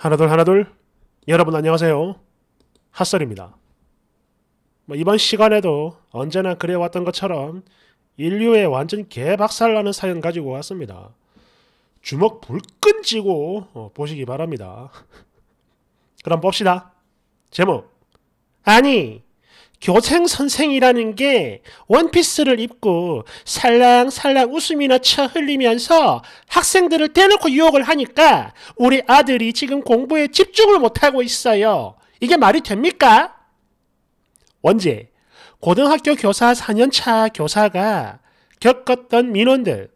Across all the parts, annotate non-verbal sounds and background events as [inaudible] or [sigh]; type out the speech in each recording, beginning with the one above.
하나둘 하나둘 여러분 안녕하세요 핫설입니다 뭐, 이번 시간에도 언제나 그래왔던 것처럼 인류의 완전 개박살나는 사연 가지고 왔습니다 주먹 불끈 쥐고 어, 보시기 바랍니다 [laughs] 그럼 봅시다 제목 아니 교생 선생이라는 게 원피스를 입고 살랑살랑 웃음이나 쳐 흘리면서 학생들을 대놓고 유혹을 하니까 우리 아들이 지금 공부에 집중을 못하고 있어요. 이게 말이 됩니까? 언제 고등학교 교사 4년차 교사가 겪었던 민원들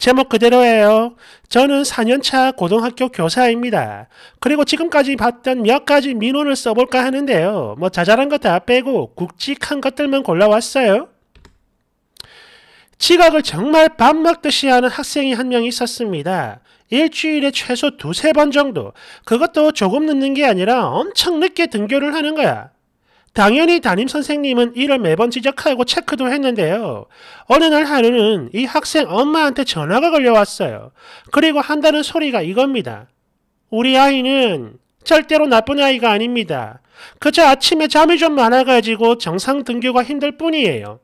제목 그대로예요. 저는 4년차 고등학교 교사입니다. 그리고 지금까지 봤던 몇 가지 민원을 써볼까 하는데요. 뭐 자잘한 것 다 빼고 굵직한 것들만 골라왔어요. 지각을 정말 밥 먹듯이 하는 학생이 한 명 있었습니다. 일주일에 최소 두세 번 정도. 그것도 조금 늦는 게 아니라 엄청 늦게 등교를 하는 거야. 당연히 담임 선생님은 이를 매번 지적하고 체크도 했는데요. 어느 날 하루는 이 학생 엄마한테 전화가 걸려왔어요. 그리고 한다는 소리가 이겁니다. 우리 아이는 절대로 나쁜 아이가 아닙니다. 그저 아침에 잠이 좀 많아가지고 정상 등교가 힘들 뿐이에요.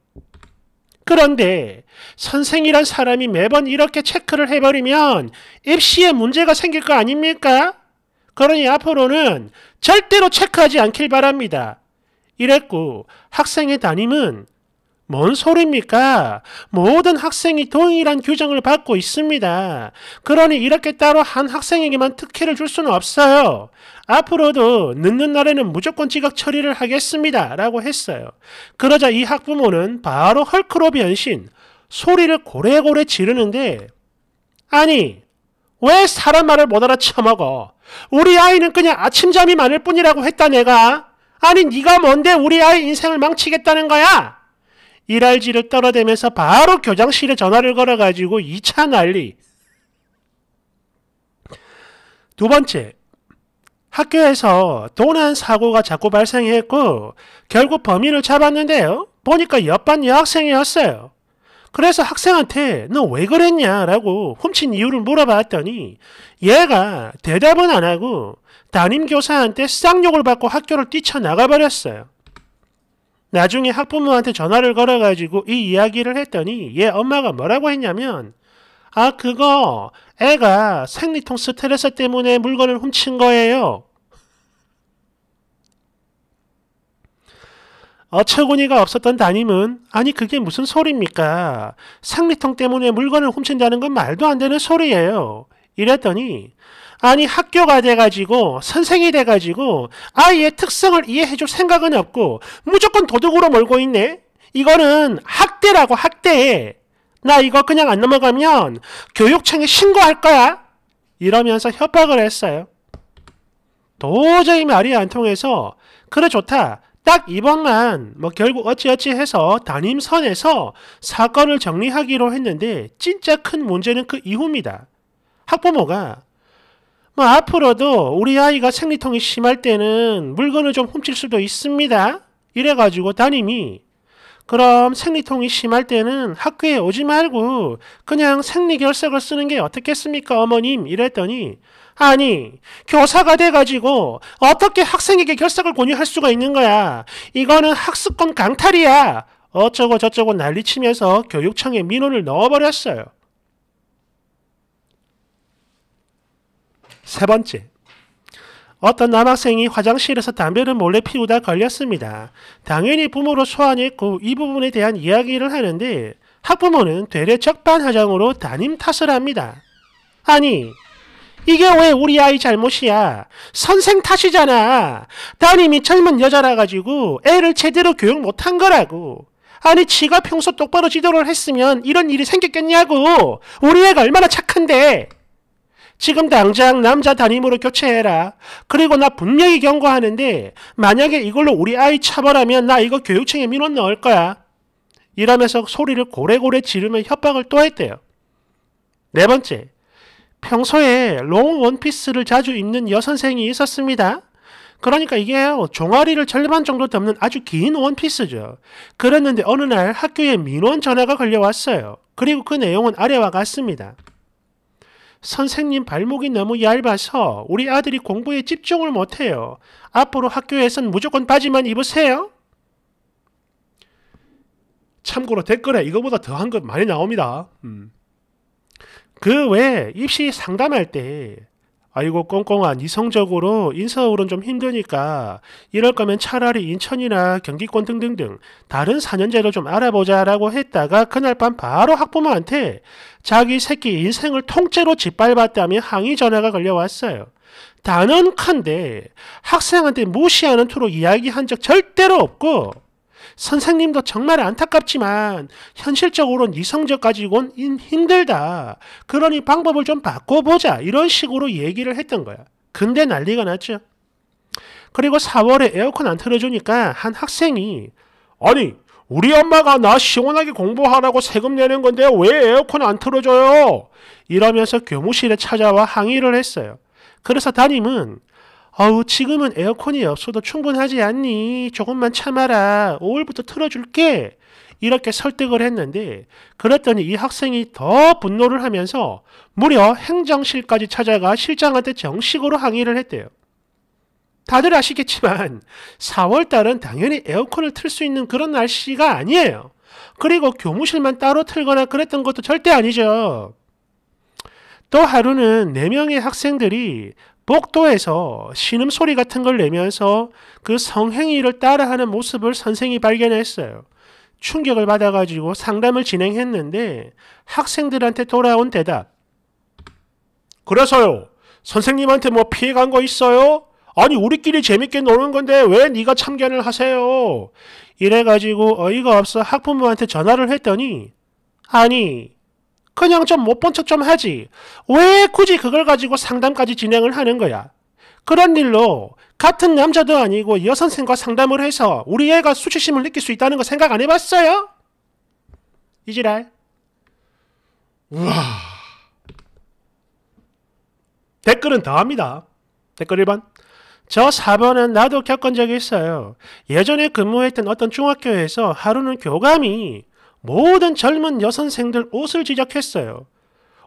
그런데 선생이란 사람이 매번 이렇게 체크를 해버리면 입시에 문제가 생길 거 아닙니까? 그러니 앞으로는 절대로 체크하지 않길 바랍니다. 이랬고 학생의 담임은 뭔 소리입니까? 모든 학생이 동일한 규정을 받고 있습니다. 그러니 이렇게 따로 한 학생에게만 특혜를 줄 수는 없어요. 앞으로도 늦는 날에는 무조건 지각 처리를 하겠습니다. 라고 했어요. 그러자 이 학부모는 바로 헐크로 변신, 소리를 고래고래 지르는데, 아니, 왜 사람 말을 못 알아쳐먹어? 우리 아이는 그냥 아침잠이 많을 뿐이라고 했다, 내가. 아니 네가 뭔데 우리 아이 인생을 망치겠다는 거야? 일할지를 떨어대면서 바로 교장실에 전화를 걸어가지고 2차 난리. 두 번째, 학교에서 도난 사고가 자꾸 발생했고 결국 범인을 잡았는데요. 보니까 옆반 여학생이었어요. 그래서 학생한테 너 왜 그랬냐라고 훔친 이유를 물어봤더니 얘가 대답은 안 하고 담임교사한테 쌍욕을 받고 학교를 뛰쳐나가버렸어요. 나중에 학부모한테 전화를 걸어가지고 이 이야기를 했더니 얘 엄마가 뭐라고 했냐면 아 그거 애가 생리통 스트레스 때문에 물건을 훔친 거예요. 어처구니가 없었던 담임은 아니 그게 무슨 소리입니까? 생리통 때문에 물건을 훔친다는 건 말도 안 되는 소리예요. 이랬더니 아니 학교가 돼가지고 선생이 돼가지고 아이의 특성을 이해해줄 생각은 없고 무조건 도둑으로 몰고 있네. 이거는 학대라고 학대나 이거 그냥 안 넘어가면 교육청에 신고할 거야. 이러면서 협박을 했어요. 도저히 말이 안 통해서 그래 좋다. 딱 이번만 뭐 결국 어찌어찌 해서 담임선에서 사건을 정리하기로 했는데 진짜 큰 문제는 그 이후입니다. 학부모가 뭐 앞으로도 우리 아이가 생리통이 심할 때는 물건을 좀 훔칠 수도 있습니다. 이래가지고 담임이 그럼 생리통이 심할 때는 학교에 오지 말고 그냥 생리결석을 쓰는 게 어떻겠습니까 어머님 이랬더니 아니 교사가 돼가지고 어떻게 학생에게 결석을 권유할 수가 있는 거야 이거는 학습권 강탈이야 어쩌고 저쩌고 난리치면서 교육청에 민원을 넣어버렸어요. 세 번째, 어떤 남학생이 화장실에서 담배를 몰래 피우다 걸렸습니다. 당연히 부모로 소환했고 이 부분에 대한 이야기를 하는데 학부모는 되레 적반하장으로 담임 탓을 합니다. 아니, 이게 왜 우리 아이 잘못이야? 선생 탓이잖아. 담임이 젊은 여자라 가지고 애를 제대로 교육 못한 거라고. 아니 지가 평소 똑바로 지도를 했으면 이런 일이 생겼겠냐고. 우리 애가 얼마나 착한데. 지금 당장 남자 담임으로 교체해라. 그리고 나 분명히 경고하는데 만약에 이걸로 우리 아이 처벌하면 나 이거 교육청에 민원 넣을 거야. 이러면서 소리를 고래고래 지르며 협박을 또 했대요. 네 번째, 평소에 롱 원피스를 자주 입는 여선생이 있었습니다. 그러니까 이게 종아리를 절반 정도 덮는 아주 긴 원피스죠. 그랬는데 어느 날 학교에 민원 전화가 걸려왔어요. 그리고 그 내용은 아래와 같습니다. 선생님 발목이 너무 얇아서 우리 아들이 공부에 집중을 못해요. 앞으로 학교에선 무조건 바지만 입으세요. 참고로 댓글에 이거보다 더한 것 많이 나옵니다. 음. 그 외에 입시 상담할 때 아이고 꽁꽁한 이성적으로 인서울은 좀 힘드니까 이럴 거면 차라리 인천이나 경기권 등등등 다른 4년제를 좀 알아보자 라고 했다가 그날 밤 바로 학부모한테 자기 새끼 인생을 통째로 짓밟았다며 항의 전화가 걸려왔어요. 단언컨대 학생한테 무시하는 투로 이야기한 적 절대로 없고 선생님도 정말 안타깝지만 현실적으로는 이 성적 가지고는 힘들다. 그러니 방법을 좀 바꿔보자. 이런 식으로 얘기를 했던 거야. 근데 난리가 났죠. 그리고 4월에 에어컨 안 틀어주니까 한 학생이 아니 우리 엄마가 나 시원하게 공부하라고 세금 내는 건데 왜 에어컨 안 틀어줘요? 이러면서 교무실에 찾아와 항의를 했어요. 그래서 담임은 어우 지금은 에어컨이 없어도 충분하지 않니? 조금만 참아라. 5월부터 틀어줄게. 이렇게 설득을 했는데 그랬더니 이 학생이 더 분노를 하면서 무려 행정실까지 찾아가 실장한테 정식으로 항의를 했대요. 다들 아시겠지만 4월달은 당연히 에어컨을 틀 수 있는 그런 날씨가 아니에요. 그리고 교무실만 따로 틀거나 그랬던 것도 절대 아니죠. 또 하루는 4명의 학생들이 복도에서 신음 소리 같은 걸 내면서 그 성행위를 따라하는 모습을 선생이 발견했어요. 충격을 받아가지고 상담을 진행했는데 학생들한테 돌아온 대답. 그래서요. 선생님한테 뭐 피해간 거 있어요? 아니 우리끼리 재밌게 노는 건데 왜 네가 참견을 하세요? 이래가지고 어이가 없어 학부모한테 전화를 했더니 아니 그냥 좀 못 본 척 좀 하지. 왜 굳이 그걸 가지고 상담까지 진행을 하는 거야? 그런 일로 같은 남자도 아니고 여선생과 상담을 해서 우리 애가 수치심을 느낄 수 있다는 거 생각 안 해봤어요? 이지랄. 우와. 댓글은 더합니다. 댓글 1번. 저 4번은 나도 겪은 적이 있어요. 예전에 근무했던 어떤 중학교에서 하루는 교감이 모든 젊은 여선생들 옷을 지적했어요.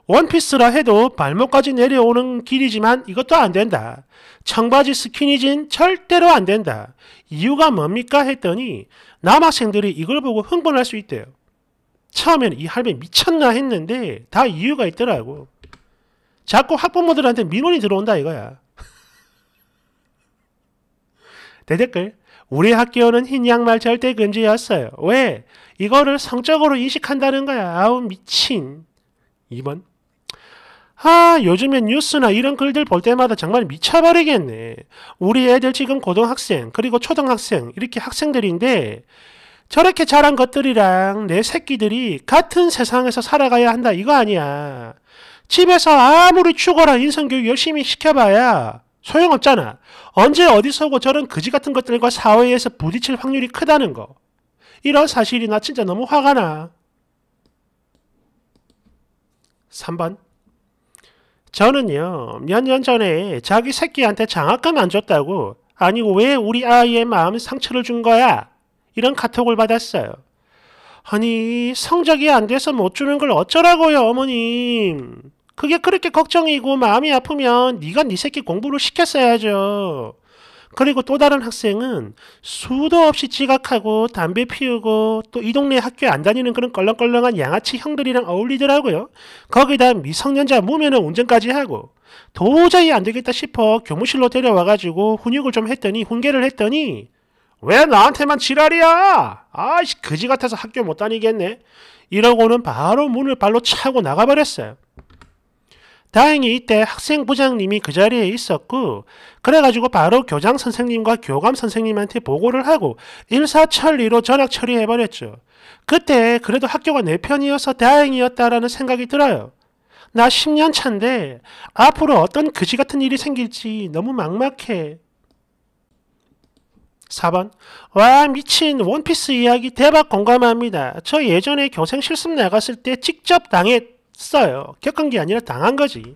원피스라 해도 발목까지 내려오는 길이지만 이것도 안 된다. 청바지 스키니진 절대로 안 된다. 이유가 뭡니까? 했더니 남학생들이 이걸 보고 흥분할 수 있대요. 처음에는 이 할배 미쳤나 했는데 다 이유가 있더라고. 자꾸 학부모들한테 민원이 들어온다 이거야. [laughs] 대댓글 우리 학교는 흰 양말 절대 금지였어요. 왜? 이거를 성적으로 인식한다는 거야. 아우 미친. 2번. 아, 요즘에 뉴스나 이런 글들 볼 때마다 정말 미쳐버리겠네. 우리 애들 지금 고등학생, 그리고 초등학생, 이렇게 학생들인데, 저렇게 자란 것들이랑 내 새끼들이 같은 세상에서 살아가야 한다, 이거 아니야. 집에서 아무리 죽어라 인성교육 열심히 시켜봐야 소용없잖아. 언제 어디서고 저런 그지 같은 것들과 사회에서 부딪힐 확률이 크다는 거. 이런 사실이 나 진짜 너무 화가 나. 3번. 저는요, 몇 년 전에 자기 새끼한테 장학금 안 줬다고, 아니, 왜 우리 아이의 마음 상처를 준 거야? 이런 카톡을 받았어요. 아니, 성적이 안 돼서 못 주는 걸 어쩌라고요, 어머님. 그게 그렇게 걱정이고 마음이 아프면 네가 네 새끼 공부를 시켰어야죠. 그리고 또 다른 학생은 수도 없이 지각하고 담배 피우고 또 이 동네 학교에 안 다니는 그런 껄렁껄렁한 양아치 형들이랑 어울리더라고요. 거기다 미성년자 무면허 운전까지 하고 도저히 안 되겠다 싶어 교무실로 데려와가지고 훈육을 좀 했더니 훈계를 했더니 왜 나한테만 지랄이야? 아이씨 그지 같아서 학교 못 다니겠네. 이러고는 바로 문을 발로 차고 나가버렸어요. 다행히 이때 학생 부장님이 그 자리에 있었고 그래가지고 바로 교장 선생님과 교감 선생님한테 보고를 하고 일사천리로 전학 처리해버렸죠. 그때 그래도 학교가 내 네 편이어서 다행이었다라는 생각이 들어요. 나 10년 차인데 앞으로 어떤 그지 같은 일이 생길지 너무 막막해. 4번 와 미친 원피스 이야기 대박 공감합니다. 저 예전에 교생 실습 나갔을 때 직접 당했 없어요 겪은 게 아니라 당한 거지.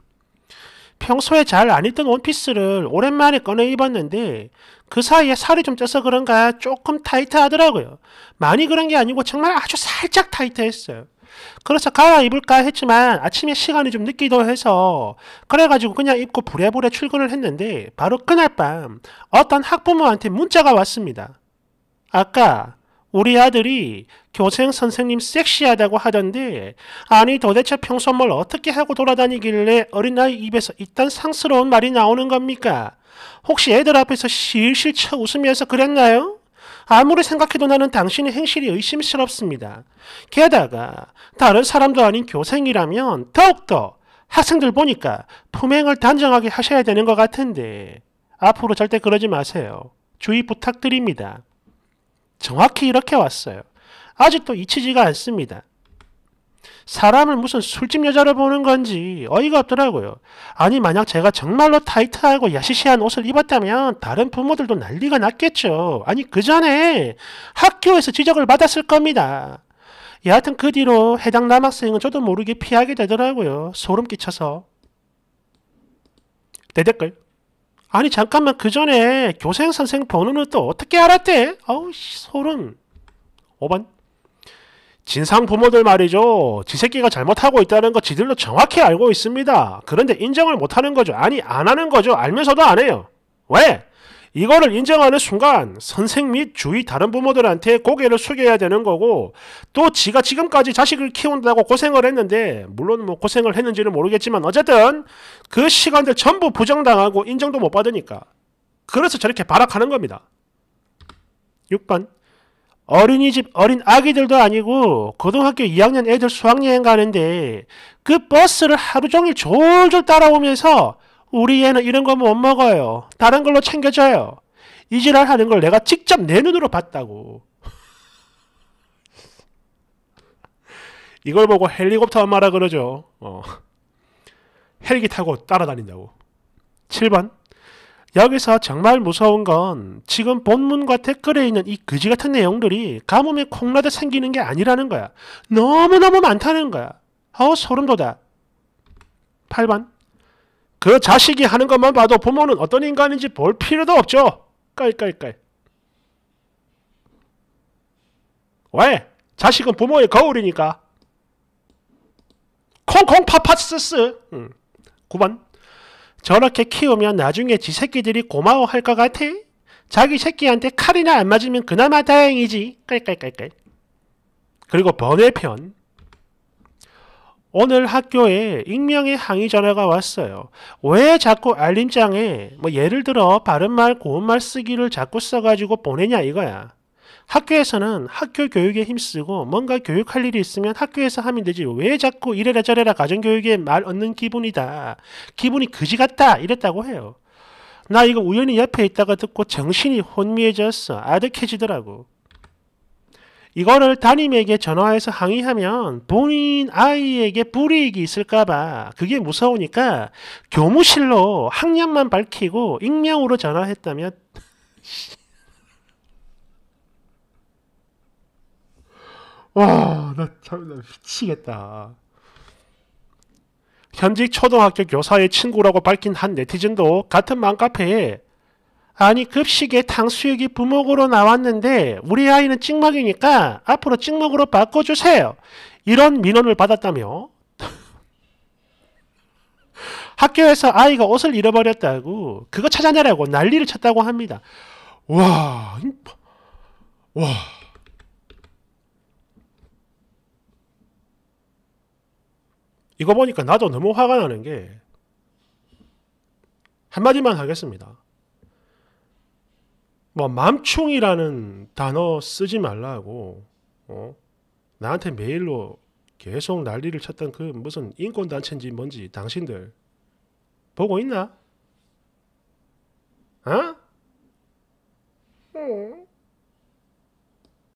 평소에 잘 안 입던 원피스를 오랜만에 꺼내 입었는데 그 사이에 살이 좀 쪄서 그런가 조금 타이트하더라고요. 많이 그런 게 아니고 정말 아주 살짝 타이트했어요. 그래서 갈아입을까 했지만 아침에 시간이 좀 늦기도 해서 그래가지고 그냥 입고 부랴부랴 출근을 했는데 바로 그날 밤 어떤 학부모한테 문자가 왔습니다. 아까 우리 아들이 교생 선생님 섹시하다고 하던데 아니 도대체 평소 뭘 어떻게 하고 돌아다니길래 어린아이 입에서 이딴 상스러운 말이 나오는 겁니까? 혹시 애들 앞에서 실실 쳐 웃으면서 그랬나요? 아무리 생각해도 나는 당신의 행실이 의심스럽습니다. 게다가 다른 사람도 아닌 교생이라면 더욱더 학생들 보니까 품행을 단정하게 하셔야 되는 것 같은데 앞으로 절대 그러지 마세요. 주의 부탁드립니다. 정확히 이렇게 왔어요. 아직도 잊히지가 않습니다. 사람을 무슨 술집 여자로 보는 건지 어이가 없더라고요. 아니 만약 제가 정말로 타이트하고 야시시한 옷을 입었다면 다른 부모들도 난리가 났겠죠. 아니 그 전에 학교에서 지적을 받았을 겁니다. 여하튼 그 뒤로 해당 남학생은 저도 모르게 피하게 되더라고요. 소름 끼쳐서. 대댓글. 아니 잠깐만 그 전에 교생 선생 번호는 또 어떻게 알았대? 아우 소름. 5번. 진상 부모들 말이죠. 지 새끼가 잘못하고 있다는 거 지들로 정확히 알고 있습니다. 그런데 인정을 못하는 거죠. 아니 안 하는 거죠. 알면서도 안 해요. 왜? 이거를 인정하는 순간 선생 및 주위 다른 부모들한테 고개를 숙여야 되는 거고 또 지가 지금까지 자식을 키운다고 고생을 했는데 물론 뭐 고생을 했는지는 모르겠지만 어쨌든 그 시간들 전부 부정당하고 인정도 못 받으니까 그래서 저렇게 발악하는 겁니다. 6번 어린이집 어린 아기들도 아니고 고등학교 2학년 애들 수학여행 가는데 그 버스를 하루 종일 졸졸 따라오면서 우리 애는 이런 거 못 먹어요. 다른 걸로 챙겨줘요. 이 지랄 하는 걸 내가 직접 내 눈으로 봤다고. [laughs] 이걸 보고 헬리콥터 엄마라 그러죠. 어. 헬기 타고 따라다닌다고. 7번. 여기서 정말 무서운 건 지금 본문과 댓글에 있는 이 그지 같은 내용들이 가뭄에 콩나듯 생기는 게 아니라는 거야. 너무너무 많다는 거야. 어우, 소름 돋아. 8번. 그 자식이 하는 것만 봐도 부모는 어떤 인간인지 볼 필요도 없죠. 깔깔깔. 왜? 자식은 부모의 거울이니까. 콩콩 파파스스. 음. 9번. 저렇게 키우면 나중에 지 새끼들이 고마워할 것 같아. 자기 새끼한테 칼이나 안 맞으면 그나마 다행이지. 깔깔깔깔. 그리고 번외편. 오늘 학교에 익명의 항의 전화가 왔어요. 왜 자꾸 알림장에 뭐 예를 들어 바른말 고운말 쓰기를 자꾸 써가지고 보내냐 이거야. 학교에서는 학교 교육에 힘쓰고 뭔가 교육할 일이 있으면 학교에서 하면 되지 왜 자꾸 이래라 저래라 가정교육에 말 얻는 기분이다. 기분이 그지 같다 이랬다고 해요. 나 이거 우연히 옆에 있다가 듣고 정신이 혼미해졌어. 아득해지더라고. 이거를 담임에게 전화해서 항의하면 본인 아이에게 불이익이 있을까봐 그게 무서우니까 교무실로 학년만 밝히고 익명으로 전화했다면 [laughs] 와, 나 참나 미치겠다. 현직 초등학교 교사의 친구라고 밝힌 한 네티즌도 같은 맘카페에 아니 급식에 탕수육이 부먹으로 나왔는데 우리 아이는 찍먹이니까 앞으로 찍먹으로 바꿔주세요. 이런 민원을 받았다며 [laughs] 학교에서 아이가 옷을 잃어버렸다고 그거 찾아내라고 난리를 쳤다고 합니다. 와, 와. 이거 보니까 나도 너무 화가 나는 게 한마디만 하겠습니다. 뭐 맘충이라는 단어 쓰지 말라고 어? 나한테 메일로 계속 난리를 쳤던 그 무슨 인권 단체인지 뭔지 당신들 보고 있나? 어? 응.